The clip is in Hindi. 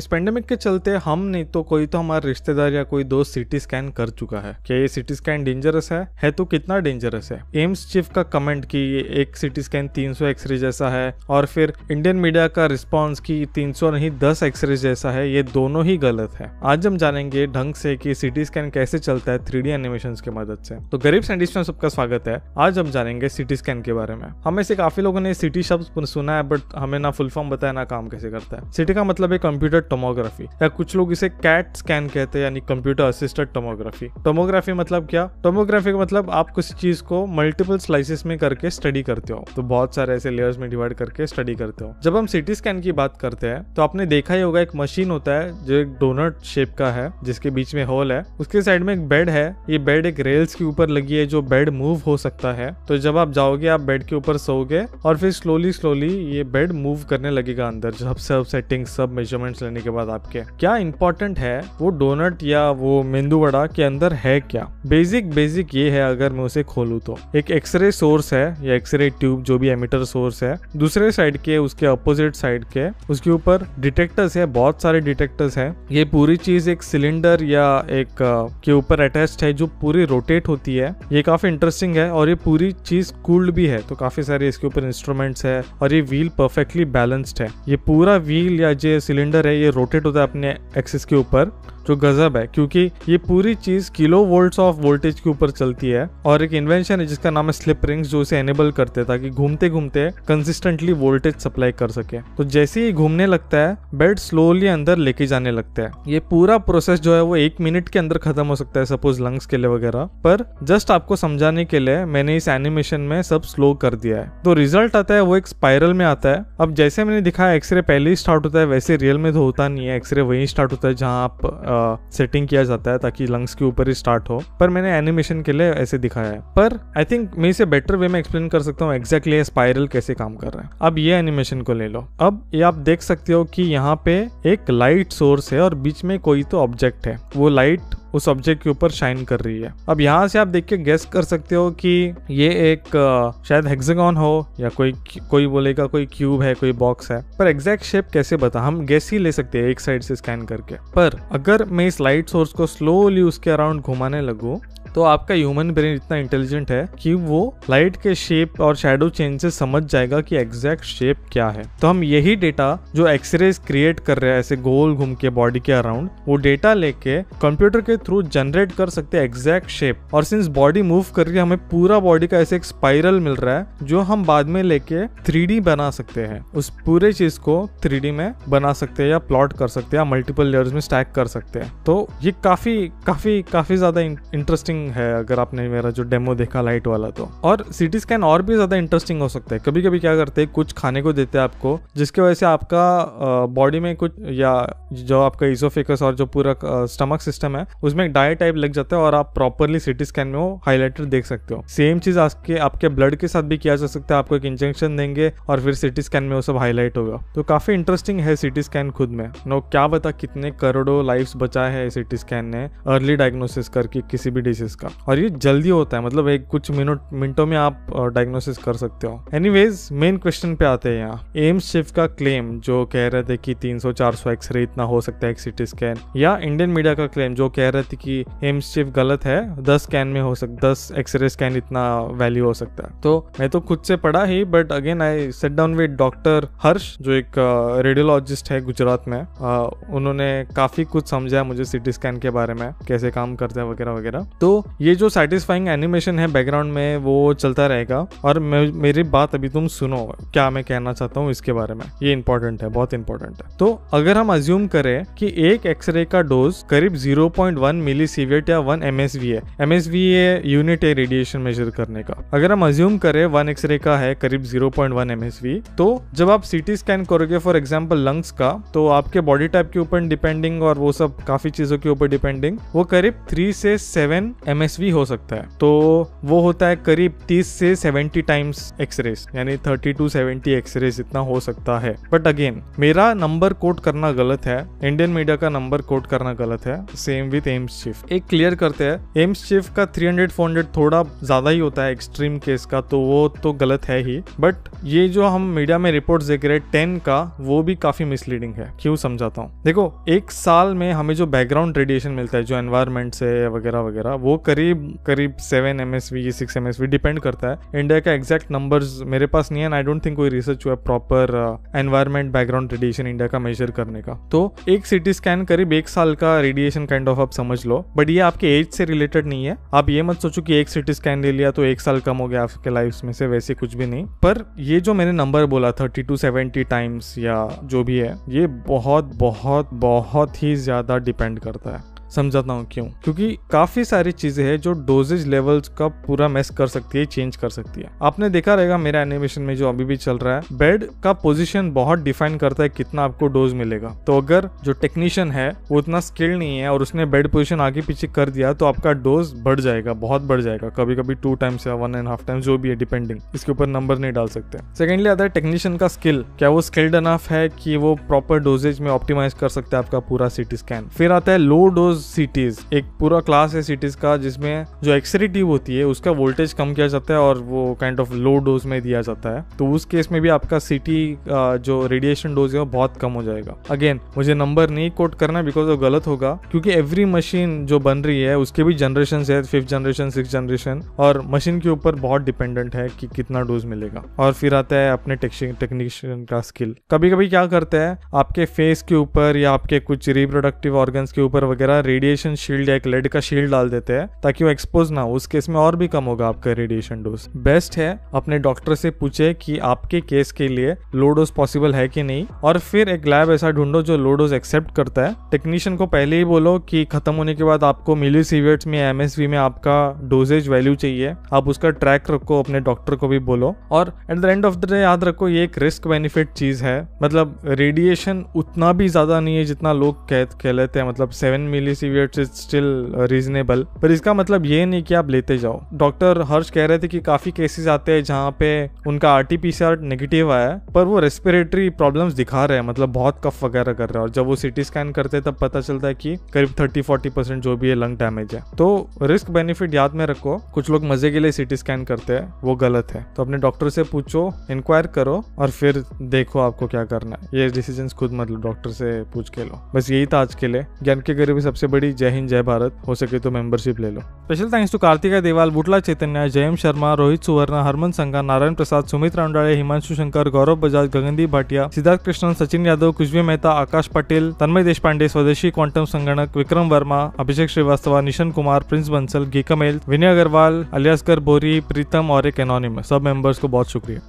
इस पेंडेमिक के चलते हम नहीं तो कोई तो हमारा रिश्तेदार या कोई दोस्त सिटी स्कैन कर चुका है क्या ये सिटी स्कैन डेंजरस है है तो कितना डेंजरस है एम्स चीफ का कमेंट कि एक सिटी स्कैन 300 एक्सरे जैसा है और फिर इंडियन मीडिया का रिस्पांस कि 300 नहीं 10 एक्सरे जैसा है ये दोनों ही गलत है आज हम जानेंगे ढंग से की सिटी स्कैन कैसे चलता है थ्री एनिमेशन की मदद से तो गरीब सैंडिस्ट में सबका स्वागत है आज हम जानेंगे सिटी स्कैन के बारे में हमें से काफी लोगों ने सिटी शब्द सुना है बट हमें ना फुल फॉर्म बताया ना काम कैसे करता है सिटी का मतलब एक कंप्यूटर टोमोग्राफी या कुछ लोग इसे कैट स्कैन कहते हैं यानी कंप्यूटर असिस्टेड टोमोग्राफी टोमोग्राफी मतलब क्या टोमोग्राफी का मतलब आप किसी चीज को मल्टीपल स्लाइसिस में करके स्टडी करते हो तो बहुत सारे ऐसे लेयर्स में डिवाइड करके स्टडी करते हो जब हम सिटी स्कैन की बात करते हैं तो आपने देखा ही होगा एक मशीन होता है जो एक डोनट शेप का है जिसके बीच में होल है उसके साइड में एक बेड है ये बेड एक रेल्स के ऊपर लगी है जो बेड मूव हो सकता है तो जब आप जाओगे आप बेड के ऊपर सोओगे और फिर स्लोली स्लोली ये बेड मूव करने लगेगा अंदर जब सब सेटिंग सब मेजरमेंट्स लेने के बाद आपके क्या इंपॉर्टेंट है वो डोनट या वो मेन्दू वड़ा के अंदर है क्या बेसिक बेसिक ये है अगर मैं उसे खोलू तो एक एक्सरे सोर्स है या एक्सरे ट्यूब जो भी एमिटर सोर्स है दूसरे साइड के उसके अपोजिट साइड के उसके ऊपर डिटेक्टर्स है बहुत सारे डिटेक्टर्स है ये पूरी चीज एक सिलेंडर या एक के ऊपर अटैच है जो पूरी रोटेट होती है ये काफी इंटरेस्टिंग है और ये पूरी चीज कूल्ड भी है तो काफी सारे इसके ऊपर इंस्ट्रूमेंट्स है और ये व्हील परफेक्टली बैलेंस्ड है ये पूरा व्हील या जो सिलेंडर है ये रोटेट होता है अपने एक्सिस के ऊपर जो गजब है क्योंकि ये पूरी चीज किलो वोल्ट ऑफ वोल्टेज के ऊपर चलती है और एक इन्वेंशन है जिसका नाम है स्लिप रिंग्स जो इसे एनेबल करते ताकि घूमते घूमते कंसिस्टेंटली वोल्टेज सप्लाई कर सके तो जैसे ही घूमने लगता है बेड स्लोली अंदर लेके जाने लगता है ये पूरा प्रोसेस जो है वो एक मिनट के अंदर खत्म हो सकता है सपोज लंग्स के लिए वगैरह पर जस्ट आपको समझाने के लिए मैंने इस एनिमेशन में सब स्लो कर दिया है तो रिजल्ट आता है वो एक स्पाइरल में आता है अब जैसे मैंने दिखाया एक्सरे पहले ही स्टार्ट होता है वैसे रियल में तो होता नहीं है एक्सरे वही स्टार्ट होता है जहाँ आप आ, सेटिंग किया जाता है ताकि लंग्स के ऊपर ही स्टार्ट हो पर मैंने एनिमेशन के लिए ऐसे दिखाया है पर आई थिंक मैं इसे बेटर वे में एक्सप्लेन कर सकता हूँ एक्जैक्टली exactly स्पाइरल कैसे काम कर रहा है अब ये एनिमेशन को ले लो अब ये आप देख सकते हो कि यहाँ पे एक लाइट सोर्स है और बीच में कोई तो ऑब्जेक्ट है वो लाइट उस ऑब्जेक्ट के ऊपर शाइन कर रही है अब यहाँ से आप देख के गेस कर सकते हो कि ये एक शायद हेक्सागन हो या कोई कोई बोलेगा कोई क्यूब है कोई बॉक्स है पर एग्जैक्ट शेप कैसे बता हम गैस ही ले सकते हैं एक साइड से स्कैन करके पर अगर मैं इस लाइट सोर्स को स्लोली उसके अराउंड घुमाने लगू तो आपका ह्यूमन ब्रेन इतना इंटेलिजेंट है कि वो लाइट के शेप और शेडो चेंज से समझ जाएगा कि एग्जैक्ट शेप क्या है तो हम यही डेटा जो एक्सरेज क्रिएट कर रहे हैं ऐसे गोल घूम के बॉडी के अराउंड वो डेटा लेके कंप्यूटर के थ्रू जनरेट कर सकते हैं एग्जैक्ट शेप और सिंस बॉडी मूव करके हमें पूरा बॉडी का ऐसे एक स्पाइरल मिल रहा है जो हम बाद में लेके थ्री बना सकते हैं उस पूरे चीज को थ्री में बना सकते हैं या प्लॉट कर सकते हैं या मल्टीपल लेयर्स में स्टैक कर सकते हैं तो ये काफी काफी काफी ज्यादा इंटरेस्टिंग है अगर आपने मेरा जो डेमो देखा लाइट वाला तो और सिटी स्कैन और भी ज्यादा इंटरेस्टिंग हो सकता है कभी कभी क्या करते हैं कुछ खाने को देते हैं आपको जिसके वजह से आपका बॉडी में कुछ या जो आपका इसोफेकस और जो पूरा स्टमक सिस्टम है उस उसमें एक डाई टाइप लग जाता है और आप प्रॉपरली सिटी स्कैन में वो हाईलाइटर देख सकते हो सेम चीज आपके आपके ब्लड के साथ भी किया जा सकता है आपको एक इंजेक्शन देंगे और फिर सिटी स्कैन में वो सब हाईलाइट होगा तो काफी इंटरेस्टिंग है सिटी स्कैन खुद में नो क्या बता कितने करोड़ों लाइफ बचाए है सिटी स्कैन ने अर्ली डायग्नोसिस करके किसी भी डिजीज का और ये जल्दी होता है मतलब एक कुछ मिनट मिनटों में आप डायग्नोसिस कर सकते हो एनीवेज मेन क्वेश्चन पे आते हैं यहाँ एम्स शिफ्ट का क्लेम जो कह रहे थे कि 300 400 एक्सरे इतना हो सकता है एक सिटी स्कैन या इंडियन मीडिया का क्लेम जो कह रहे रहा थी कि एम्स चिप गलत है दस स्कैन में हो सकता दस एक्सरे स्कैन इतना वैल्यू हो सकता है तो मैं तो खुद से पढ़ा ही but again I sat down with doctor Harsh जो एक रेडियोलॉजिस्ट uh, है गुजरात में आ, uh, उन्होंने काफी कुछ समझाया मुझे सिटी स्कैन के बारे में कैसे काम करते हैं वगैरह वगैरह तो ये जो सेटिस्फाइंग एनिमेशन है बैकग्राउंड में वो चलता रहेगा और मेरी बात अभी तुम सुनो क्या मैं कहना चाहता हूँ इसके बारे में ये इंपॉर्टेंट है बहुत इंपॉर्टेंट है तो अगर हम अज्यूम करें कि एक एक्सरे का डोज करीब 0.1 वन मिली सीवियट या वन एम एस वी है m s v a unit है रेडिएशन मेजर करने का अगर हम अज्यूम करें वन एक्सरे का है करीब zero point one m s v तो जब आप सी टी स्कैन करोगे फॉर एग्जाम्पल लंग्स का तो आपके बॉडी टाइप के ऊपर डिपेंडिंग और वो सब काफी चीजों के ऊपर डिपेंडिंग वो करीब थ्री से सेवन एम एस वी हो सकता है तो वो होता है करीब तीस से सेवेंटी टाइम्स एक्सरेज यानी थर्टी टू सेवेंटी एक्सरेज इतना हो सकता है बट अगेन मेरा नंबर कोट करना गलत है इंडियन मीडिया का नंबर कोट करना गलत है same with M AIIMS shift एक क्लियर करते हैं एम्स शिफ्ट का 300 400 थोड़ा ज्यादा ही होता है एक्सट्रीम केस का तो वो तो गलत है ही बट ये जो हम मीडिया में रिपोर्ट देख रहे हैं टेन का वो भी काफी मिसलीडिंग है क्यों समझाता हूँ देखो एक साल में हमें जो बैकग्राउंड रेडिएशन मिलता है जो एनवायरमेंट से वगैरह वगैरह वो करीब करीब seven m s v six m s v depend करता है इंडिया का एग्जैक्ट नंबर मेरे पास नहीं है आई डोंट थिंक कोई रिसर्च हुआ proper environment background radiation India का मेजर करने का तो एक सिटी स्कैन करीब एक साल का रेडिएशन काइंड ऑफ आप समझ समझ लो बट ये आपके एज से रिलेटेड नहीं है आप ये मत सोचो कि एक सिटी स्कैन ले लिया तो एक साल कम हो गया आपके लाइफ में से वैसे कुछ भी नहीं पर ये जो मैंने नंबर बोला थर्टी टू सेवेंटी टाइम्स या जो भी है ये बहुत बहुत बहुत ही ज्यादा डिपेंड करता है समझाता हूँ क्यों क्योंकि काफ़ी सारी चीज़ें हैं जो डोजेज लेवल्स का पूरा मैस कर सकती है चेंज कर सकती है आपने देखा रहेगा मेरा एनिमेशन में जो अभी भी चल रहा है बेड का पोजिशन बहुत डिफाइन करता है कितना आपको डोज मिलेगा तो अगर जो टेक्नीशियन है वो उतना स्किल्ड नहीं है और उसने बेड पोजिशन आगे पीछे कर दिया तो आपका डोज बढ़ जाएगा बहुत बढ़ जाएगा कभी कभी टू टाइम्स या वन एंड हाफ टाइम्स जो भी है डिपेंडिंग इसके ऊपर नंबर नहीं डाल सकते सेकेंडली आता है टेक्नीशियन का स्किल क्या वो स्किल्ड अनफ है कि वो प्रॉपर डोजेज में ऑप्टिमाइज कर सकते हैं आपका पूरा सिटी स्कैन फिर आता है लो डोज सिटीज एक पूरा क्लास है सिटीज का जिसमें जो एक्सरे ट्यूब होती है उसका वोल्टेज कम किया जाता है और वो काइंड ऑफ लो डोज में दिया जाता है तो उस केस में भी आपका सिटी जो रेडिएशन डोज है वो बहुत कम हो जाएगा अगेन मुझे नंबर नहीं कोट करना बिकॉज वो गलत होगा क्योंकि एवरी मशीन जो बन रही है उसके भी जनरेशन है फिफ्थ जनरेशन सिक्स जनरेशन और मशीन के ऊपर बहुत डिपेंडेंट है कि कितना डोज मिलेगा और फिर आता है अपने टेक्नीशियन का स्किल कभी कभी क्या करते हैं आपके फेस के ऊपर या आपके कुछ रिप्रोडक्टिव ऑर्गन्स के ऊपर वगैरह रेडिएशन शील्ड एक लेड का शील्ड डाल देते हैं ताकि वो एक्सपोज ना हो उस केस में और भी कम होगा आपका रेडिएशन डोज बेस्ट है अपने डॉक्टर से पूछे कि आपके केस के लिए लो डोज पॉसिबल है कि नहीं और फिर एक लैब ऐसा ढूंढो जो लो डोज एक्सेप्ट करता है टेक्नीशियन को पहले ही बोलो कि खत्म होने के बाद आपको मिली सीवियट में एम में आपका डोजेज वैल्यू चाहिए आप उसका ट्रैक रखो अपने डॉक्टर को भी बोलो और at the end of the day याद रखो ये एक रिस्क बेनिफिट चीज है मतलब रेडिएशन उतना भी ज्यादा नहीं है जितना लोग कह लेते हैं मतलब seven millisieverts is still reasonable पर इसका मतलब ये नहीं कि आप लेते जाओ डॉक्टर हर्ष कह रहे थे कि काफी केसेस आते हैं जहाँ पे उनका आर टी नेगेटिव आया है पर वो रेस्पिरेटरी प्रॉब्लम दिखा रहे हैं मतलब बहुत कफ वगैरह कर रहे हैं और जब वो सिटी स्कैन करते हैं तब पता चलता है कि करीब थर्टी फोर्टी परसेंट जो भी है लंग डैमेज है तो रिस्क बेनिफिट याद में रखो कुछ लोग मजे के लिए सिटी स्कैन करते हैं वो गलत है तो अपने डॉक्टर से पूछो इंक्वायर करो और फिर देखो आपको क्या करना है ये डिसीजन खुद मतलब डॉक्टर से पूछ के लो बस यही था आज के लिए ज्ञान के गरीबी सबसे बड़ी जय हिंद जय भारत हो सके तो मेंबरशिप ले लो special thanks to Kartika Dewal Butla चैतन्य जयम शर्मा रोहित सुवर्ण हरमन संघा नारायण प्रसाद सुमित रामडा हिमांशु शंकर गौरव बजाज गगनदीप भाटिया सिद्धार्थ कृष्णन सचिन यादव कुशवी मेहता आकाश पटेल तन्मय देशपांडे स्वदेशी क्वांटम संगणक विक्रम वर्मा अभिषेक श्रीवास्तव निशन कुमार प्रिंस बंसल गीकमेल विनय अग्रवाल अलियासकर बोरी प्रीतम और एक एनोनिम सब मेंबर्स को बहुत शुक्रिया